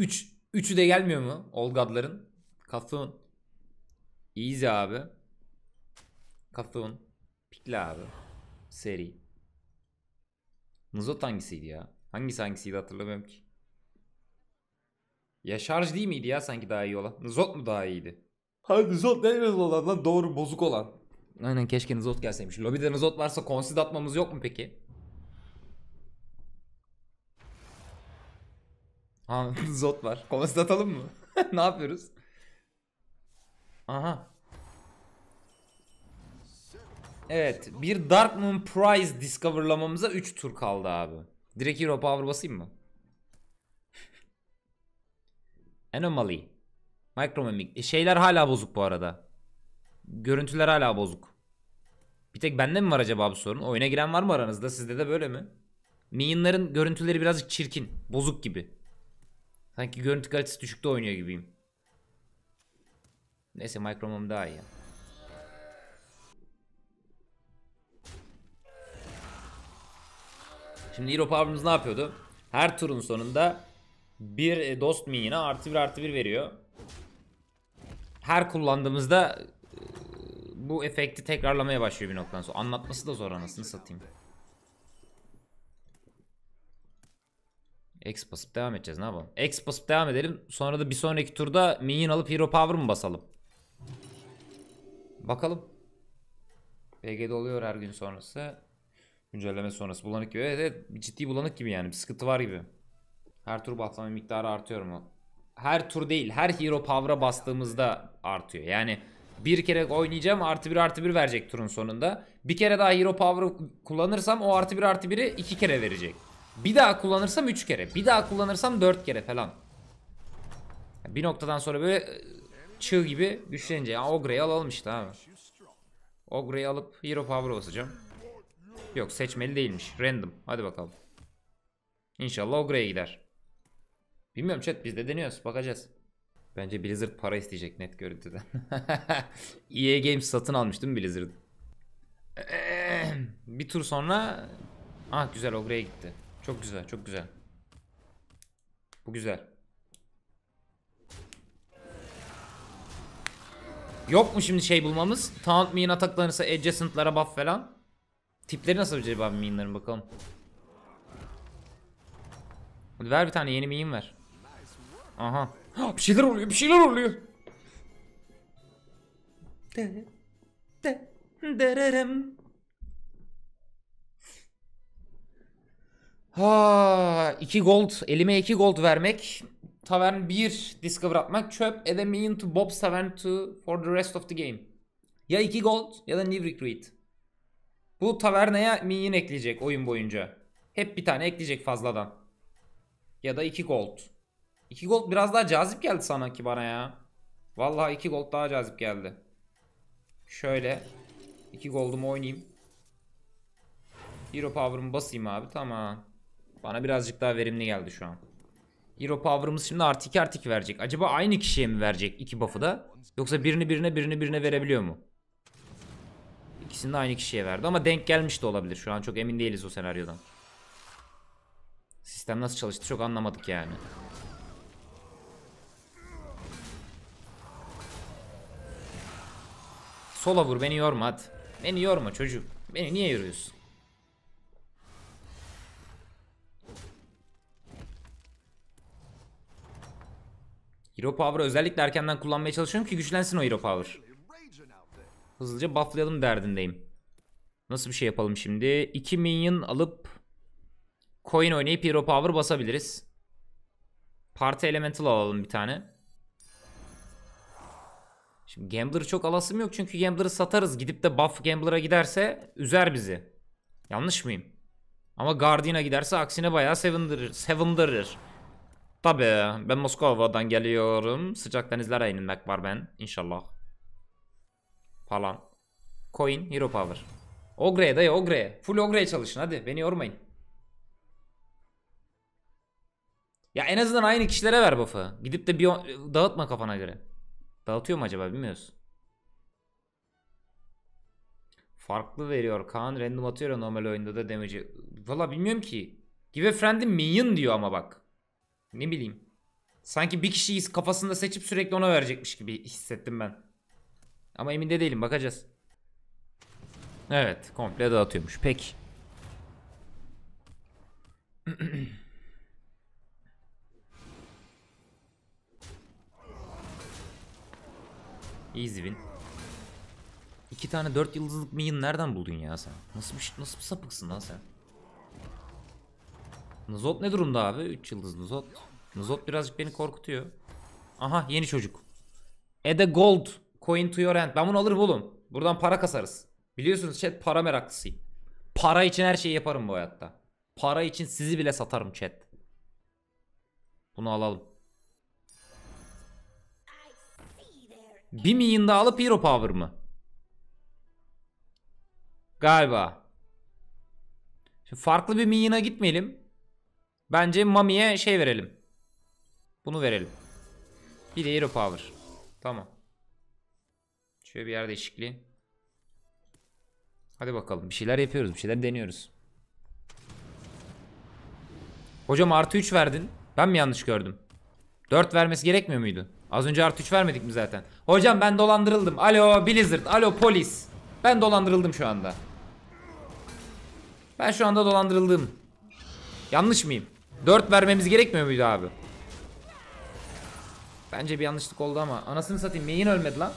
3 üçü de gelmiyor mu? Olgadların. Kafun. Easy abi. Kafun. Pikli abi. Seri. Muzot hangisiydi ya? Hangisi hangisiydi hatırlamıyorum ki. Ya şarj değil miydi ya sanki daha iyi olan? Nuzot mu daha iyiydi? Hayır Nuzot ne olan lan doğru bozuk olan. Aynen keşke Nuzot gelseymiş. Lobide Nuzot varsa konsid atmamız yok mu peki? zot var. Kovası da atalım mı? ne yapıyoruz? Aha. Evet. Bir Dark Moon Prize discoverlamamıza 3 tur kaldı abi. Direkt Hero Power basayım mı? Anomaly. Micromemic. E, şeyler hala bozuk bu arada. Görüntüler hala bozuk. Bir tek bende mi var acaba bu sorun? Oyuna giren var mı aranızda? Sizde de böyle mi? Minion'ların görüntüleri birazcık çirkin. Bozuk gibi. Sanki görüntü kalitesi düşükte oynuyor gibiyim. Neyse Micromom daha iyi. Şimdi Hero Power'ımız ne yapıyordu? Her turun sonunda bir e, dost minyona artı bir artı bir veriyor. Her kullandığımızda e, bu efekti tekrarlamaya başlıyor bir noktadan sonra. Anlatması da zor anasını satayım. X basıp devam edeceğiz ne yapalım? X basıp devam edelim. Sonra da bir sonraki turda minion alıp hero power mı basalım? Bakalım. BG'de oluyor her gün sonrası. Güncelleme sonrası bulanık gibi. Evet evet ciddi bulanık gibi yani bir sıkıntı var gibi. Her tur basma miktarı artıyor mu? Her tur değil her hero power'a bastığımızda artıyor. Yani bir kere oynayacağım artı bir artı bir verecek turun sonunda. Bir kere daha hero Power kullanırsam o artı bir artı biri iki kere verecek. Bir daha kullanırsam 3 kere. Bir daha kullanırsam 4 kere falan. bir noktadan sonra böyle e, çığ gibi güçlenince. Yani Ogre'yi alalım işte abi. Ogre'yi alıp Hero Power basacağım. Yok seçmeli değilmiş. Random. Hadi bakalım. İnşallah Ogre'ye gider. Bilmiyorum chat biz de deniyoruz. Bakacağız. Bence Blizzard para isteyecek net görüntüden. EA Games satın almış değil mi Blizzard? bir tur sonra... Ah güzel Ogre'ye gitti. Çok güzel, çok güzel. Bu güzel. Yok mu şimdi şey bulmamız? Taunt mean ataklanırsa adjacent'lara buff falan. Tipleri nasıl acaba mean'ların bakalım. Hadi ver bir tane yeni mean ver. Aha. bir şeyler oluyor, bir şeyler oluyor. De, de, dererem. Ha, 2 gold elime 2 gold vermek Tavern 1 discover atmak çöp edemeyin to Bob's Tavern 2 for the rest of the game Ya 2 gold ya da new recruit Bu tavernaya minion ekleyecek oyun boyunca Hep bir tane ekleyecek fazladan Ya da 2 gold 2 gold biraz daha cazip geldi sana ki bana ya Vallahi 2 gold daha cazip geldi Şöyle 2 goldumu oynayayım Hero power'ımı basayım abi tamam bana birazcık daha verimli geldi şu an. Hero power'ımız şimdi artı 2 artı 2 verecek. Acaba aynı kişiye mi verecek iki buff'ı da? Yoksa birini birine birini birine verebiliyor mu? İkisini de aynı kişiye verdi ama denk gelmiş de olabilir. Şu an çok emin değiliz o senaryodan. Sistem nasıl çalıştı çok anlamadık yani. Sola vur beni yorma hadi. Beni yorma çocuk. Beni niye yürüyorsun? Hero Power'ı özellikle erkenden kullanmaya çalışıyorum ki güçlensin o Hero Power. Hızlıca bufflayalım derdindeyim. Nasıl bir şey yapalım şimdi? 2 minion alıp coin oynayıp hero power basabiliriz. Parti elemental alalım bir tane. Şimdi gambler'ı çok alasım yok çünkü gambler'ı satarız. Gidip de buff gambler'a giderse üzer bizi. Yanlış mıyım? Ama Guardian'a giderse aksine bayağı sevindirir. sevindirir. Tabi ben Moskova'dan geliyorum. Sıcak denizlere inilmek var ben inşallah. Falan. Coin Hero Power. Ogre'ye dayı Ogre'ye. Full Ogre'ye çalışın hadi beni yormayın. Ya en azından aynı kişilere ver buff'ı. Gidip de bir dağıtma kafana göre. Dağıtıyor mu acaba bilmiyoruz. Farklı veriyor. Kaan random atıyor normal oyunda da damage'i. Valla bilmiyorum ki. Give a friend'i minion diyor ama bak. Ne bileyim. Sanki bir kişiyi kafasında seçip sürekli ona verecekmiş gibi hissettim ben. Ama emin de değilim bakacağız. Evet komple dağıtıyormuş. Peki. Easy win. İki tane dört yıldızlık minion nereden buldun ya sen? Nasıl bir, nasıl bir sapıksın lan sen? Nuzot ne durumda abi? 3 yıldız Nuzot. Nuzot birazcık beni korkutuyor. Aha yeni çocuk. Ede gold coin to your hand. Ben bunu alırım oğlum. Buradan para kasarız. Biliyorsunuz chat para meraklısıyım. Para için her şeyi yaparım bu hayatta. Para için sizi bile satarım chat. Bunu alalım. 1 milyon da alıp hero power mı? Galiba. Şimdi farklı bir minyona gitmeyelim. Bence Mami'ye şey verelim. Bunu verelim. Bir de Hero Power. Tamam. Şöyle bir yer değişikliği. Hadi bakalım. Bir şeyler yapıyoruz. Bir şeyler deniyoruz. Hocam artı 3 verdin. Ben mi yanlış gördüm? 4 vermesi gerekmiyor muydu? Az önce artı 3 vermedik mi zaten? Hocam ben dolandırıldım. Alo Blizzard. Alo polis. Ben dolandırıldım şu anda. Ben şu anda dolandırıldım. Yanlış mıyım? 4 vermemiz gerekmiyor muydu abi? Bence bir yanlışlık oldu ama. Anasını satayım Meyin ölmedi lan.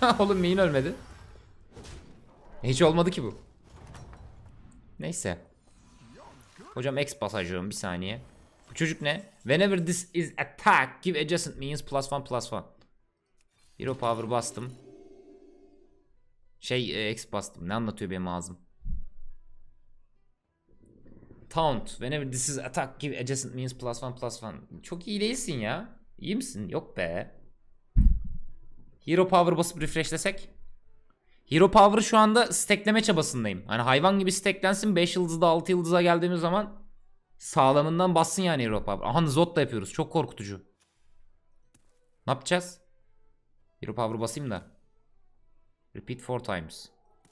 Oğlum Meyin ölmedi. Hiç olmadı ki bu. Neyse. Hocam X pasajım bir saniye. Bu çocuk ne? Whenever this is attack give adjacent minions plus one plus one. Hero power bastım. Şey e, X bastım. Ne anlatıyor benim ağzım? taunt. Whenever this is attack give adjacent means plus one plus one. Çok iyi değilsin ya. İyi misin? Yok be. Hero power basıp refreshlesek. Hero power şu anda stackleme çabasındayım. Hani hayvan gibi stacklensin 5 yıldızda 6 yıldıza geldiğimiz zaman sağlamından bassın yani hero power. Aha zot da yapıyoruz. Çok korkutucu. Ne yapacağız? Hero power basayım da. Repeat four times.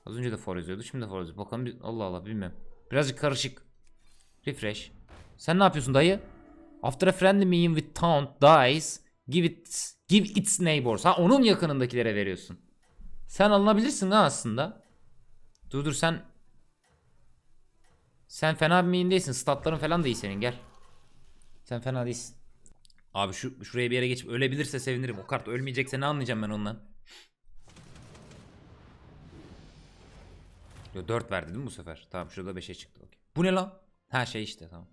Az önce de for yazıyordu. Şimdi de for yazıyor. Bakalım Allah Allah bilmem. Birazcık karışık. Refresh. Sen ne yapıyorsun dayı? After a friendly meeting with town dies, give it give its neighbors. Ha onun yakınındakilere veriyorsun. Sen alınabilirsin ha aslında. Dur dur sen sen fena bir miyim değilsin. Statların falan da iyi senin gel. Sen fena değilsin. Abi şu şuraya bir yere geçip ölebilirse sevinirim. O kart ölmeyecekse ne anlayacağım ben ondan? Yo 4 verdi değil mi bu sefer? Tamam şurada 5'e çıktı. Okay. Bu ne lan? Her şey işte tamam.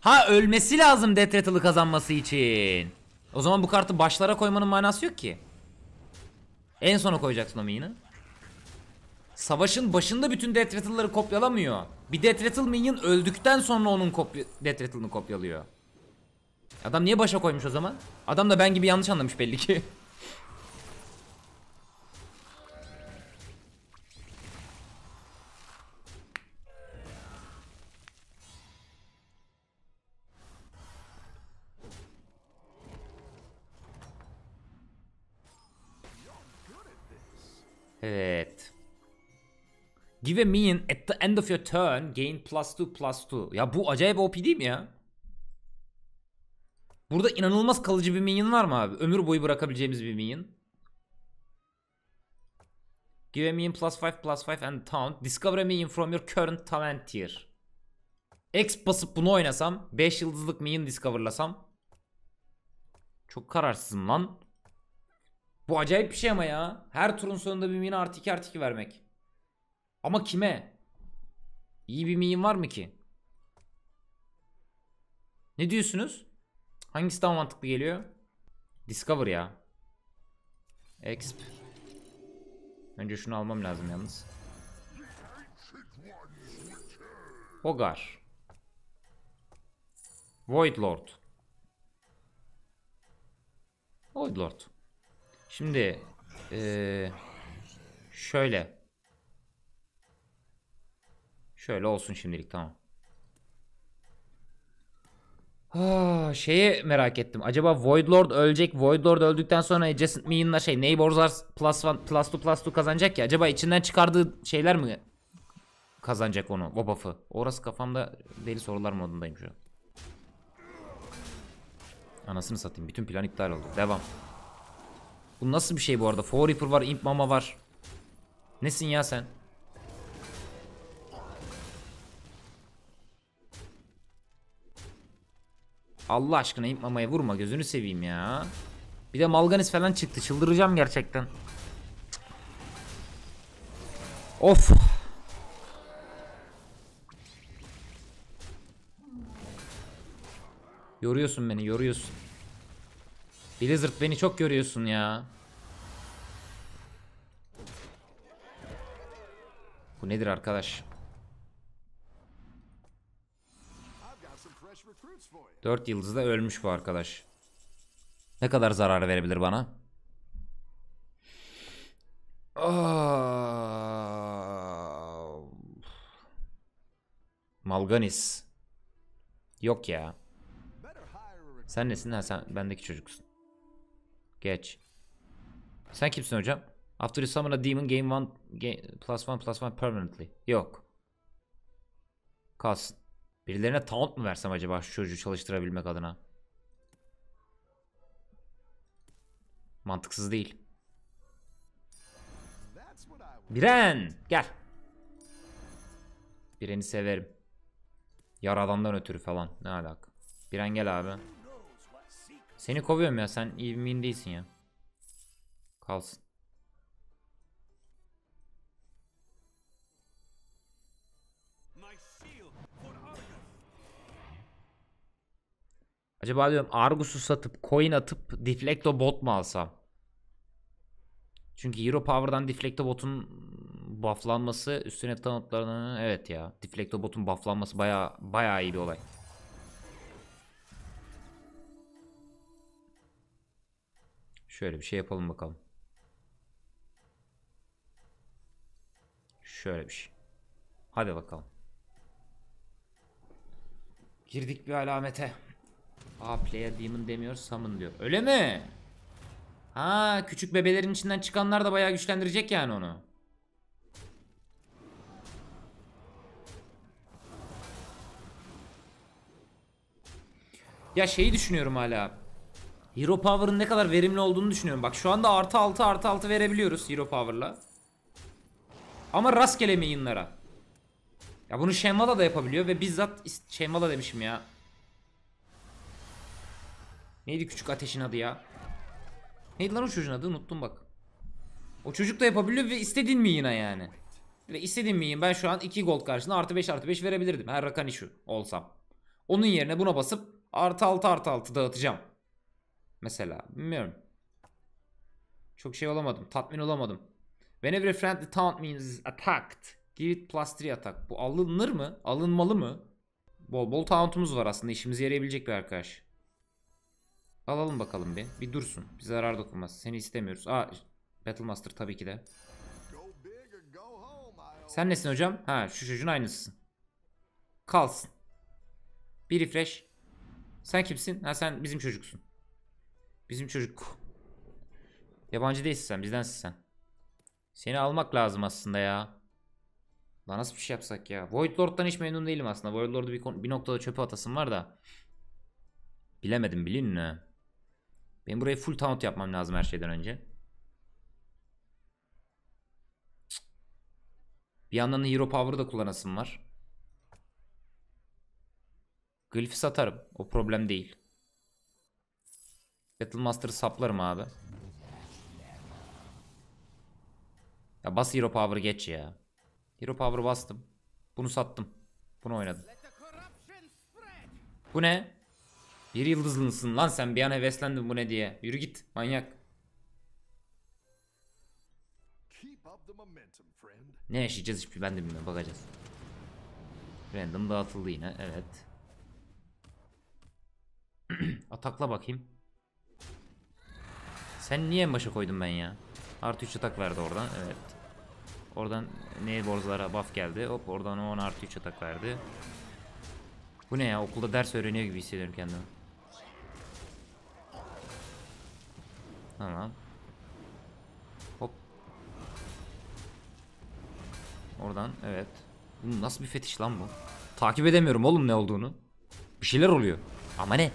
Ha ölmesi lazım Death kazanması için. O zaman bu kartı başlara koymanın manası yok ki. En sona koyacaksın o minion'ı. Savaşın başında bütün Death kopyalamıyor. Bir Death Rattle minion öldükten sonra onun kopya Death kopyalıyor. Adam niye başa koymuş o zaman? Adam da ben gibi yanlış anlamış belli ki. Evet. Give a minion at the end of your turn gain plus 2 plus 2. Ya bu acayip OP değil mi ya? Burada inanılmaz kalıcı bir minion var mı abi? Ömür boyu bırakabileceğimiz bir minion. Give a minion plus 5 plus 5 and taunt. Discover a minion from your current talent tier. X basıp bunu oynasam 5 yıldızlık minion discoverlasam Çok kararsızım lan bu acayip bir şey ama ya. Her turun sonunda bir mini artı 2 artı 2 vermek. Ama kime? İyi bir miyim var mı ki? Ne diyorsunuz? Hangisi daha mantıklı geliyor? Discover ya. Exp. Önce şunu almam lazım yalnız. Hogar. Void Lord. Void Lord. Şimdi ee, şöyle. Şöyle olsun şimdilik tamam. Ha, ah, şeyi merak ettim. Acaba Void Lord ölecek. Void Lord öldükten sonra Adjacent Mean'la şey Neighbors plus, one, plus two plus two kazanacak ya. Acaba içinden çıkardığı şeyler mi kazanacak onu? O buff'ı. Orası kafamda deli sorular modundayım şu an. Anasını satayım. Bütün plan iptal oldu. Devam. Bu nasıl bir şey bu arada? Four Reaper var, Imp Mama var. Nesin ya sen? Allah aşkına Imp Mama'ya vurma gözünü seveyim ya. Bir de Malganis falan çıktı. Çıldıracağım gerçekten. Of. Yoruyorsun beni, yoruyorsun. Blizzard beni çok görüyorsun ya. Bu nedir arkadaş? 4 yıldızda ölmüş bu arkadaş. Ne kadar zarar verebilir bana? Ah. Malganis. Yok ya. Sen nesin? Ha sen bendeki çocuksun. Geç. Sen kimsin hocam? After you summon a demon game one game, plus one plus one permanently. Yok. Kalsın. Birilerine taunt mu versem acaba şu çocuğu çalıştırabilmek adına? Mantıksız değil. Biren gel. Biren'i severim. Yaradandan ötürü falan ne alaka. Biren gel abi. Seni kovuyorum ya sen emin değilsin ya. Kalsın. Acaba diyorum Argus'u satıp coin atıp Deflecto bot mu alsam? Çünkü Hero Power'dan Deflecto bot'un bufflanması üstüne tanıtlarının evet ya. Deflecto bot'un bufflanması baya baya iyi bir olay. Şöyle bir şey yapalım bakalım. Şöyle bir şey. Hadi bakalım. Girdik bir alamete. A player demon demiyor summon diyor. Öyle mi? Ha küçük bebelerin içinden çıkanlar da bayağı güçlendirecek yani onu. Ya şeyi düşünüyorum hala. Hero Power'ın ne kadar verimli olduğunu düşünüyorum. Bak şu anda artı 6 artı 6 verebiliyoruz Hero Power'la. Ama rastgele main'lara. Ya bunu Shemala da yapabiliyor ve bizzat Shemala demişim ya. Neydi küçük ateşin adı ya? Neydi lan o çocuğun adı? Unuttum bak. O çocuk da yapabiliyor ve istedin mi yine yani? Ve istediğin miyim ben şu an 2 gold karşılığında artı 5 artı 5 verebilirdim. Her rakani şu olsam. Onun yerine buna basıp artı 6 artı 6 dağıtacağım. Mesela bilmiyorum. Çok şey olamadım. Tatmin olamadım. Whenever a friendly town means attacked. Give it plus 3 attack. Bu alınır mı? Alınmalı mı? Bol bol taunt'umuz var aslında. İşimize yarayabilecek bir arkadaş. Alalım bakalım bir. Bir dursun. Bir zarar dokunmaz. Seni istemiyoruz. Aa Master tabii ki de. Sen nesin hocam? Ha şu çocuğun aynısısın. Kalsın. Bir refresh. Sen kimsin? Ha sen bizim çocuksun. Bizim çocuk. Yabancı değilsin sen bizdensin sen. Seni almak lazım aslında ya. Lan nasıl bir şey yapsak ya. Void Lord'dan hiç memnun değilim aslında. Void Lord'u bir, bir noktada çöpe atasım var da. Bilemedim bilin mi? Benim buraya full taunt yapmam lazım her şeyden önce. Bir yandan da hero power'ı da kullanasım var. Glyph'i satarım. O problem değil. Battle Battlemaster'ı saplarım abi. Ya bas Hero Power geç ya. Hero Power bastım. Bunu sattım. Bunu oynadım. Bu ne? Bir yıldızlısın lan sen bir an heveslendin bu ne diye. Yürü git manyak. Ne yaşayacağız hiçbir ben de bilmiyorum bakacağız. Random dağıtıldı yine evet. Atakla bakayım. Sen niye en başa koydum ben ya? Artı 3 atak verdi oradan. Evet. Oradan neye borzalara buff geldi. Hop oradan o 10 artı 3 atak verdi. Bu ne ya? Okulda ders öğreniyor gibi hissediyorum kendimi. Tamam. Hop. Oradan evet. Bu nasıl bir fetiş lan bu? Takip edemiyorum oğlum ne olduğunu. Bir şeyler oluyor. Ama ne?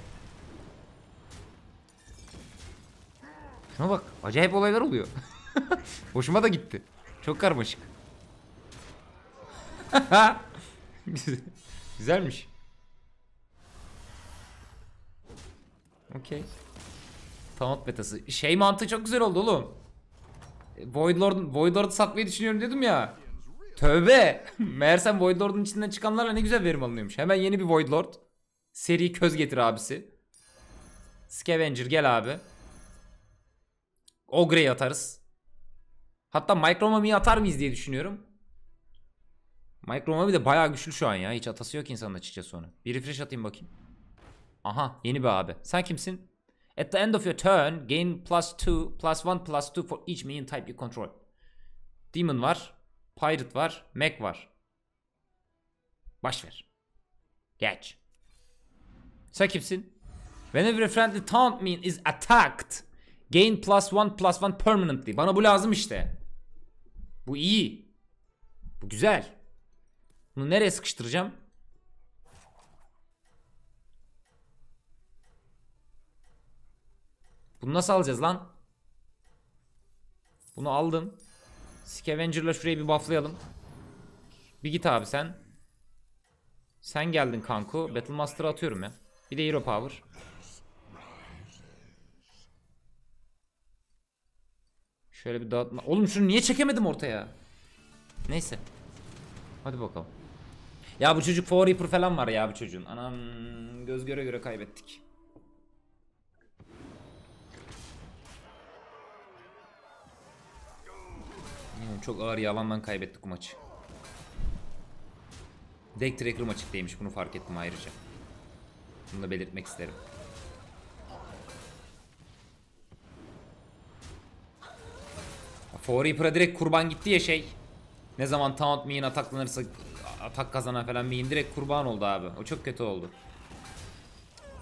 Şuna bak. Acayip olaylar oluyor. Hoşuma da gitti. Çok karmaşık. Güzelmiş. Okey. Taunt betası. Şey mantığı çok güzel oldu oğlum. E, Void Voidlord'u satmayı düşünüyorum dedim ya. Tövbe. Meğersem Lord'un içinden çıkanlarla ne güzel verim alınıyormuş. Hemen yeni bir Void Lord. Seri köz getir abisi. Scavenger gel abi. Ogre'yi atarız. Hatta Micromami'yi atar mıyız diye düşünüyorum. Micromami de bayağı güçlü şu an ya. Hiç atası yok insanın açıkçası onu. Bir refresh atayım bakayım. Aha yeni bir abi. Sen kimsin? At the end of your turn gain plus 2 plus 1 plus 2 for each minion type you control. Demon var. Pirate var. mech var. Baş ver. Geç. Sen kimsin? Whenever a friendly taunt minion is attacked Gain plus one plus one permanently. Bana bu lazım işte. Bu iyi. Bu güzel. Bunu nereye sıkıştıracağım? Bunu nasıl alacağız lan? Bunu aldım. Scavenger'la şurayı bir bufflayalım. Bir git abi sen. Sen geldin kanku. Battle Master'ı atıyorum ya. Bir de Hero Power. Şöyle bir dağıtma. Oğlum şunu niye çekemedim ortaya? Neyse. Hadi bakalım. Ya bu çocuk Four Reaper falan var ya bu çocuğun. Anam göz göre göre kaybettik. Çok ağır yalandan kaybettik bu maçı. Deck Tracker maçı değilmiş bunu fark ettim ayrıca. Bunu da belirtmek isterim. For Reaper'a direkt kurban gitti ya şey. Ne zaman Taunt Mean ataklanırsa atak kazanan falan Mean direkt kurban oldu abi. O çok kötü oldu.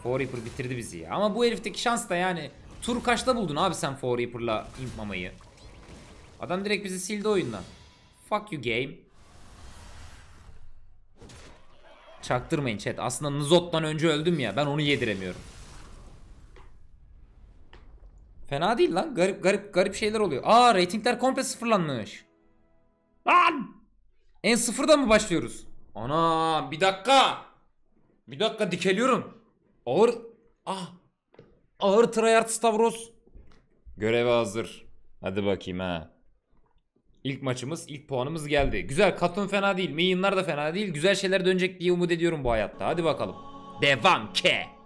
For Reaper bitirdi bizi ya. Ama bu herifteki şans da yani. Tur kaçta buldun abi sen For Reaper'la impmamayı? Adam direkt bizi sildi oyundan. Fuck you game. Çaktırmayın chat. Aslında Nuzot'tan önce öldüm ya. Ben onu yediremiyorum. Fena değil lan. Garip garip garip şeyler oluyor. Aa reytingler komple sıfırlanmış. Lan! En sıfırda mı başlıyoruz? Ana bir dakika. Bir dakika dikeliyorum. Ağır ah ağır tryhard Stavros. Göreve hazır. Hadi bakayım ha. İlk maçımız, ilk puanımız geldi. Güzel, katun fena değil, minyonlar da fena değil. Güzel şeyler dönecek diye umut ediyorum bu hayatta. Hadi bakalım. Devam ke.